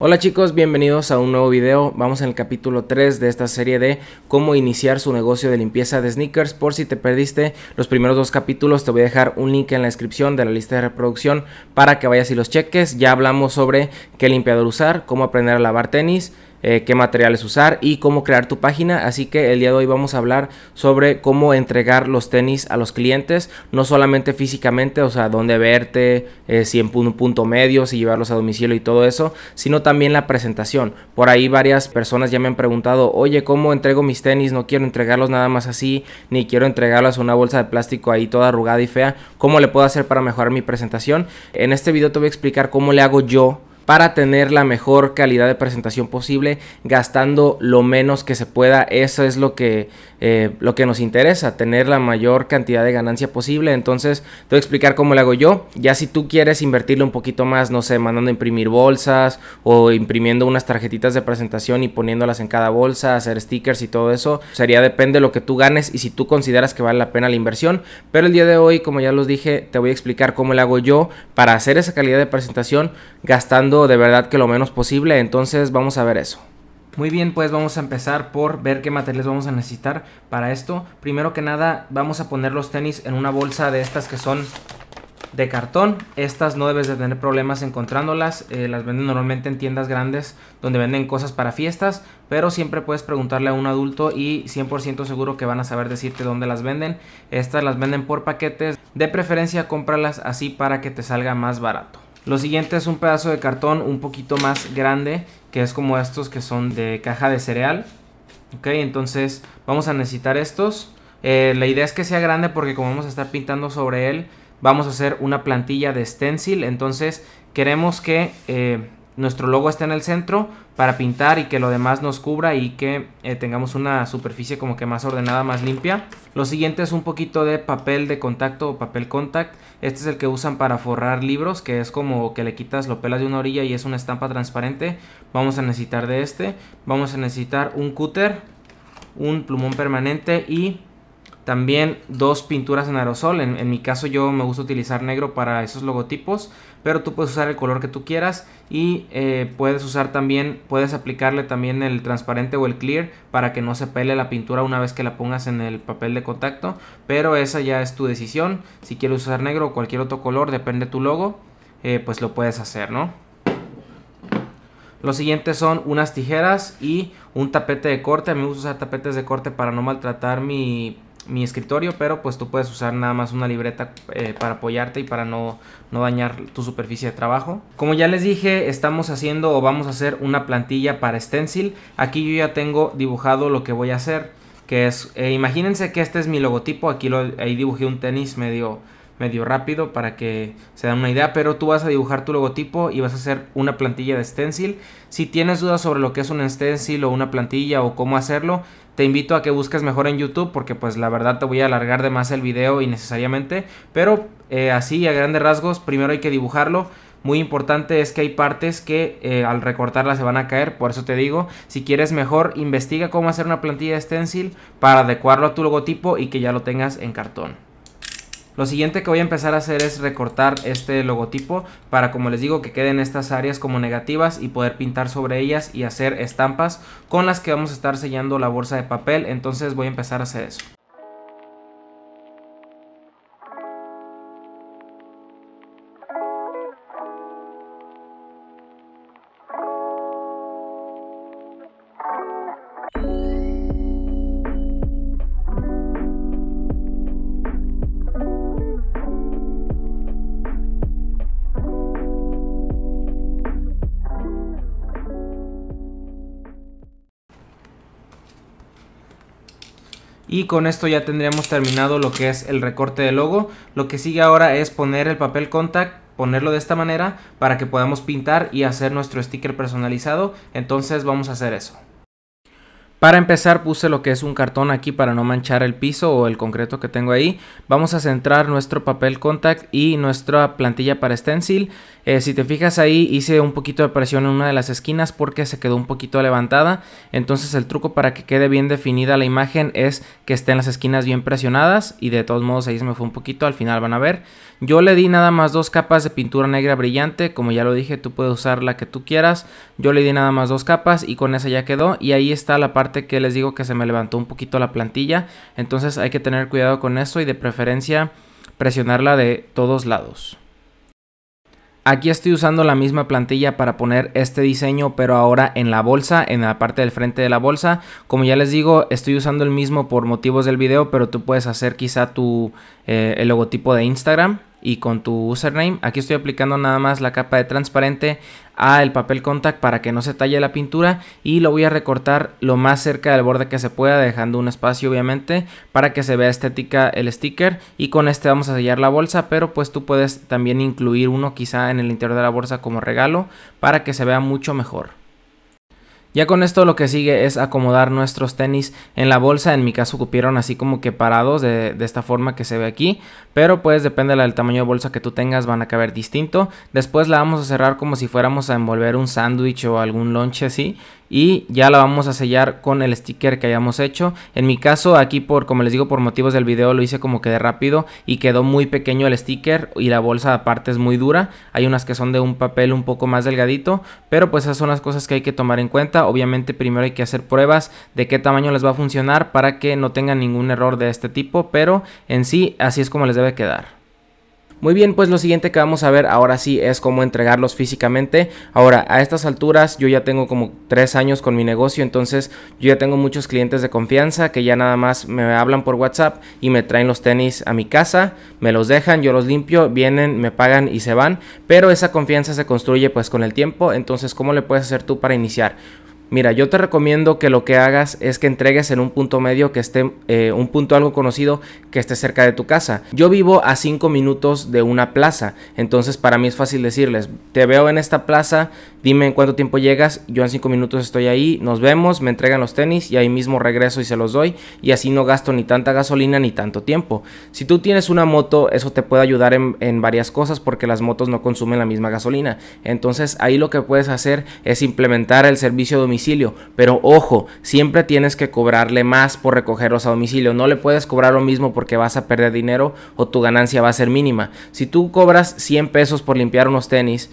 Hola chicos, bienvenidos a un nuevo video. Vamos en el capítulo 3 de esta serie de cómo iniciar su negocio de limpieza de sneakers. Por si te perdiste los primeros dos capítulos, te voy a dejar un link en la descripción de la lista de reproducción para que vayas y los cheques. Ya hablamos sobre qué limpiador usar, cómo aprender a lavar tenis, eh, qué materiales usar y cómo crear tu página. Así que el día de hoy vamos a hablar sobre cómo entregar los tenis a los clientes, no solamente físicamente, o sea, dónde verte, eh, si en punto medio, si llevarlos a domicilio y todo eso, sino también la presentación. Por ahí varias personas ya me han preguntado, oye, ¿cómo entrego mis tenis? No quiero entregarlos nada más así, ni quiero entregarlos a una bolsa de plástico ahí toda arrugada y fea. ¿Cómo le puedo hacer para mejorar mi presentación? En este video te voy a explicar cómo le hago yo para tener la mejor calidad de presentación posible gastando lo menos que se pueda. Eso es lo que, eh, lo que nos interesa, tener la mayor cantidad de ganancia posible. Entonces te voy a explicar cómo lo hago yo. Ya si tú quieres invertirle un poquito más, no sé, mandando a imprimir bolsas o imprimiendo unas tarjetitas de presentación y poniéndolas en cada bolsa, hacer stickers y todo eso, sería depende de lo que tú ganes y si tú consideras que vale la pena la inversión. Pero el día de hoy, como ya los dije, te voy a explicar cómo lo hago yo para hacer esa calidad de presentación gastando de verdad que lo menos posible, entonces vamos a ver eso. Muy bien, pues vamos a empezar por ver qué materiales vamos a necesitar para esto. Primero que nada, vamos a poner los tenis en una bolsa de estas que son de cartón. Estas no debes de tener problemas encontrándolas. Eh, las venden normalmente en tiendas grandes donde venden cosas para fiestas. Pero siempre puedes preguntarle a un adulto y 100% seguro que van a saber decirte dónde las venden. Estas las venden por paquetes. De preferencia cómpralas así para que te salga más barato. Lo siguiente es un pedazo de cartón un poquito más grande, que es como estos que son de caja de cereal. Ok, entonces vamos a necesitar estos. Eh, la idea es que sea grande porque como vamos a estar pintando sobre él, vamos a hacer una plantilla de stencil. Entonces queremos que eh, nuestro logo está en el centro para pintar y que lo demás nos cubra y que eh, tengamos una superficie como que más ordenada, más limpia. Lo siguiente es un poquito de papel de contacto o papel contact. Este es el que usan para forrar libros, que es como que le quitas, lo pelas de una orilla y es una estampa transparente. Vamos a necesitar de este. Vamos a necesitar un cúter, un plumón permanente y también dos pinturas en aerosol. En, mi caso yo me gusta utilizar negro para esos logotipos, pero tú puedes usar el color que tú quieras y eh, puedes usar también, puedes aplicarle también el transparente o el clear para que no se pele la pintura una vez que la pongas en el papel de contacto. Pero esa ya es tu decisión. Si quieres usar negro o cualquier otro color, depende de tu logo, eh, pues lo puedes hacer, ¿no? Los siguientes son unas tijeras y un tapete de corte. A mí me gusta usar tapetes de corte para no maltratar mi mi escritorio, pero pues tú puedes usar nada más una libreta eh, para apoyarte y para no, no dañar tu superficie de trabajo. Como ya les dije, estamos haciendo o vamos a hacer una plantilla para stencil. Aquí yo ya tengo dibujado lo que voy a hacer, que es, eh, imagínense que este es mi logotipo, aquí lo, dibujé un tenis medio medio rápido para que se den una idea, pero tú vas a dibujar tu logotipo y vas a hacer una plantilla de stencil. Si tienes dudas sobre lo que es un stencil o una plantilla o cómo hacerlo, te invito a que busques mejor en YouTube porque pues la verdad te voy a alargar de más el video innecesariamente, pero eh, así a grandes rasgos, primero hay que dibujarlo. Muy importante es que hay partes que eh, al recortarlas se van a caer, por eso te digo, si quieres mejor investiga cómo hacer una plantilla de stencil para adecuarlo a tu logotipo y que ya lo tengas en cartón. Lo siguiente que voy a empezar a hacer es recortar este logotipo para como les digo que queden estas áreas como negativas y poder pintar sobre ellas y hacer estampas con las que vamos a estar sellando la bolsa de papel. Entonces voy a empezar a hacer eso. y con esto ya tendríamos terminado lo que es el recorte de logo. Lo que sigue ahora es poner el papel contact ponerlo de esta manera para que podamos pintar y hacer nuestro sticker personalizado entonces vamos a hacer eso para empezar puse lo que es un cartón aquí para no manchar el piso o el concreto que tengo ahí. Vamos a centrar nuestro papel contact y nuestra plantilla para stencil. Eh, si te fijas ahí hice un poquito de presión en una de las esquinas porque se quedó un poquito levantada. Entonces el truco para que quede bien definida la imagen es que estén las esquinas bien presionadas y de todos modos ahí se me fue un poquito, al final van a ver. Yo le di nada más dos capas de pintura negra brillante, como ya lo dije tú puedes usar la que tú quieras. Yo le di nada más dos capas y con esa ya quedó y ahí está la parte que les digo que se me levantó un poquito la plantilla. Entonces hay que tener cuidado con eso y de preferencia presionarla de todos lados. Aquí estoy usando la misma plantilla para poner este diseño, pero ahora en la bolsa, en la parte del frente de la bolsa. Como ya les digo, estoy usando el mismo por motivos del video, pero tú puedes hacer quizá tu, eh, el logotipo de Instagram y con tu username. Aquí estoy aplicando nada más la capa de transparente a el papel contact para que no se talle la pintura y lo voy a recortar lo más cerca del borde que se pueda dejando un espacio obviamente para que se vea estética el sticker y con este vamos a sellar la bolsa pero pues tú puedes también incluir uno quizá en el interior de la bolsa como regalo para que se vea mucho mejor. Ya con esto lo que sigue es acomodar nuestros tenis en la bolsa. En mi caso cupieron así como que parados de, de, esta forma que se ve aquí. Pero pues depende del tamaño de bolsa que tú tengas van a caber distinto. Después la vamos a cerrar como si fuéramos a envolver un sándwich o algún lonche así y ya la vamos a sellar con el sticker que hayamos hecho. En mi caso aquí por como les digo por motivos del video lo hice como que de rápido y quedó muy pequeño el sticker y la bolsa aparte es muy dura. Hay unas que son de un papel un poco más delgadito pero pues esas son las cosas que hay que tomar en cuenta. Obviamente primero hay que hacer pruebas de qué tamaño les va a funcionar para que no tengan ningún error de este tipo pero en sí así es como les debe quedar. Muy bien, pues lo siguiente que vamos a ver ahora sí es cómo entregarlos físicamente. Ahora, a estas alturas yo ya tengo como tres años con mi negocio, entonces yo ya tengo muchos clientes de confianza que ya nada más me hablan por WhatsApp y me traen los tenis a mi casa, me los dejan, yo los limpio, vienen, me pagan y se van, pero esa confianza se construye pues con el tiempo, entonces ¿cómo le puedes hacer tú para iniciar? Mira, yo te recomiendo que lo que hagas es que entregues en un punto medio que esté, eh, un punto algo conocido que esté cerca de tu casa. Yo vivo a 5 minutos de una plaza, entonces para mí es fácil decirles, te veo en esta plaza, dime en cuánto tiempo llegas, yo en 5 minutos estoy ahí, nos vemos, me entregan los tenis y ahí mismo regreso y se los doy y así no gasto ni tanta gasolina ni tanto tiempo. Si tú tienes una moto, eso te puede ayudar en, en varias cosas porque las motos no consumen la misma gasolina. Entonces ahí lo que puedes hacer es implementar el servicio de pero ojo, siempre tienes que cobrarle más por recogerlos a domicilio. No le puedes cobrar lo mismo porque vas a perder dinero o tu ganancia va a ser mínima. Si tú cobras 100 pesos por limpiar unos tenis,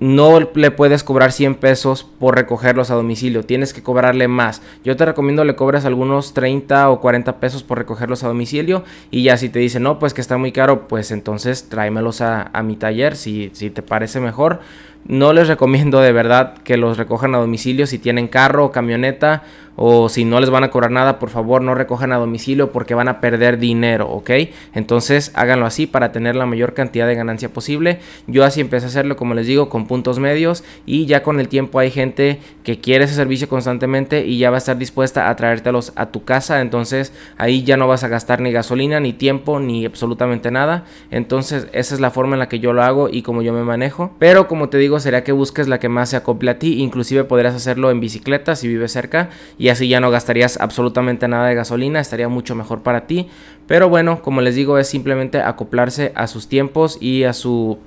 no le puedes cobrar 100 pesos por recogerlos a domicilio, tienes que cobrarle más. Yo te recomiendo le cobres algunos 30 o 40 pesos por recogerlos a domicilio y ya si te dice no, pues que está muy caro, pues entonces tráemelos a, mi taller si, si te parece mejor. No les recomiendo de verdad que los recojan a domicilio si tienen carro o camioneta o si no les van a cobrar nada, por favor no recojan a domicilio porque van a perder dinero, ¿ok? Entonces háganlo así para tener la mayor cantidad de ganancia posible. Yo así empecé a hacerlo, como les digo, con puntos medios y ya con el tiempo hay gente que quiere ese servicio constantemente y ya va a estar dispuesta a traértelos a tu casa, entonces ahí ya no vas a gastar ni gasolina, ni tiempo, ni absolutamente nada. Entonces esa es la forma en la que yo lo hago y como yo me manejo. Pero como te digo, Sería que busques la que más se acople a ti, inclusive podrías hacerlo en bicicleta si vives cerca y así ya no gastarías absolutamente nada de gasolina, estaría mucho mejor para ti, pero bueno, como les digo, es simplemente acoplarse a sus tiempos y a su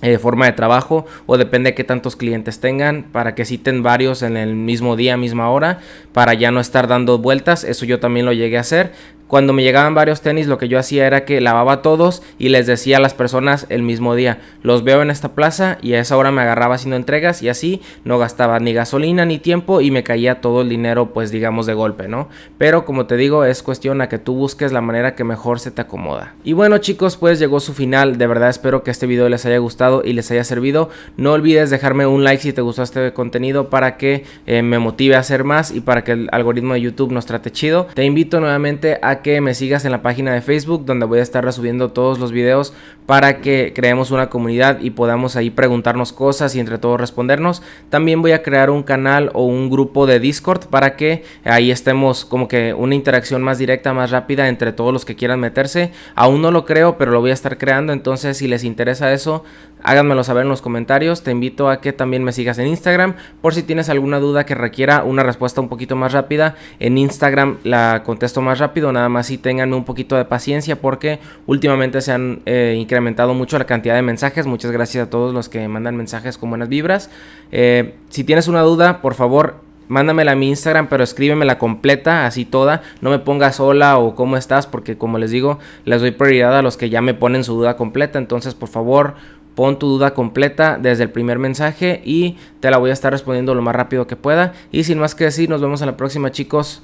eh, forma de trabajo o depende de qué tantos clientes tengan para que citen varios en el mismo día, misma hora, para ya no estar dando vueltas. Eso yo también lo llegué a hacer. Cuando me llegaban varios tenis, lo que yo hacía era que lavaba todos y les decía a las personas el mismo día, los veo en esta plaza y a esa hora me agarraba haciendo entregas y así no gastaba ni gasolina ni tiempo y me caía todo el dinero, pues digamos de golpe, ¿no? Pero como te digo, es cuestión a que tú busques la manera que mejor se te acomoda. Y bueno chicos, pues llegó su final, de verdad espero que este video les haya gustado y les haya servido. No olvides dejarme un like si te gustó este contenido para que eh, me motive a hacer más y para que el algoritmo de YouTube nos trate chido. Te invito nuevamente a que me sigas en la página de Facebook donde voy a estar subiendo todos los videos para que creemos una comunidad y podamos ahí preguntarnos cosas y entre todos respondernos. También voy a crear un canal o un grupo de Discord para que ahí estemos como que una interacción más directa, más rápida entre todos los que quieran meterse. Aún no lo creo, pero lo voy a estar creando, entonces si les interesa eso, háganmelo saber en los comentarios. Te invito a que también me sigas en Instagram por si tienes alguna duda que requiera una respuesta un poquito más rápida. En Instagram la contesto más rápido, nada más si tengan un poquito de paciencia porque últimamente se han eh, incrementado mucho la cantidad de mensajes. Muchas gracias a todos los que mandan mensajes con buenas vibras. Eh, si tienes una duda, por favor, mándamela a mi Instagram, pero escríbemela completa, así toda. No me pongas hola o cómo estás, porque como les digo, les doy prioridad a los que ya me ponen su duda completa. Entonces, por favor, pon tu duda completa desde el primer mensaje y te la voy a estar respondiendo lo más rápido que pueda. Y sin más que decir, nos vemos en la próxima, chicos.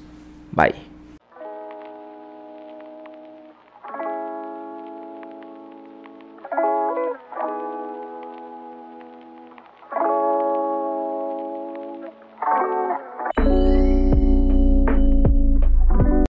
Bye.